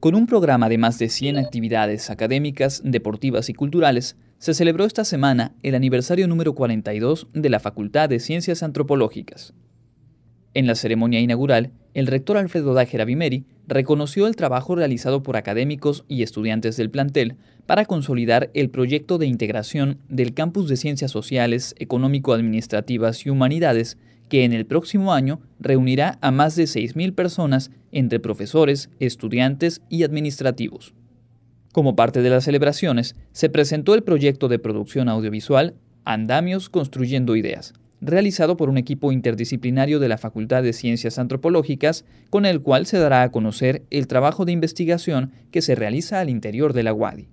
Con un programa de más de 100 actividades académicas, deportivas y culturales, se celebró esta semana el aniversario número 42 de la Facultad de Ciencias Antropológicas. En la ceremonia inaugural, el rector Alfredo Dajera Vimeri reconoció el trabajo realizado por académicos y estudiantes del plantel para consolidar el proyecto de integración del Campus de Ciencias Sociales, Económico-Administrativas y Humanidades que en el próximo año reunirá a más de 6.000 personas entre profesores, estudiantes y administrativos. Como parte de las celebraciones, se presentó el proyecto de producción audiovisual Andamios Construyendo Ideas, realizado por un equipo interdisciplinario de la Facultad de Ciencias Antropológicas, con el cual se dará a conocer el trabajo de investigación que se realiza al interior de la UADI.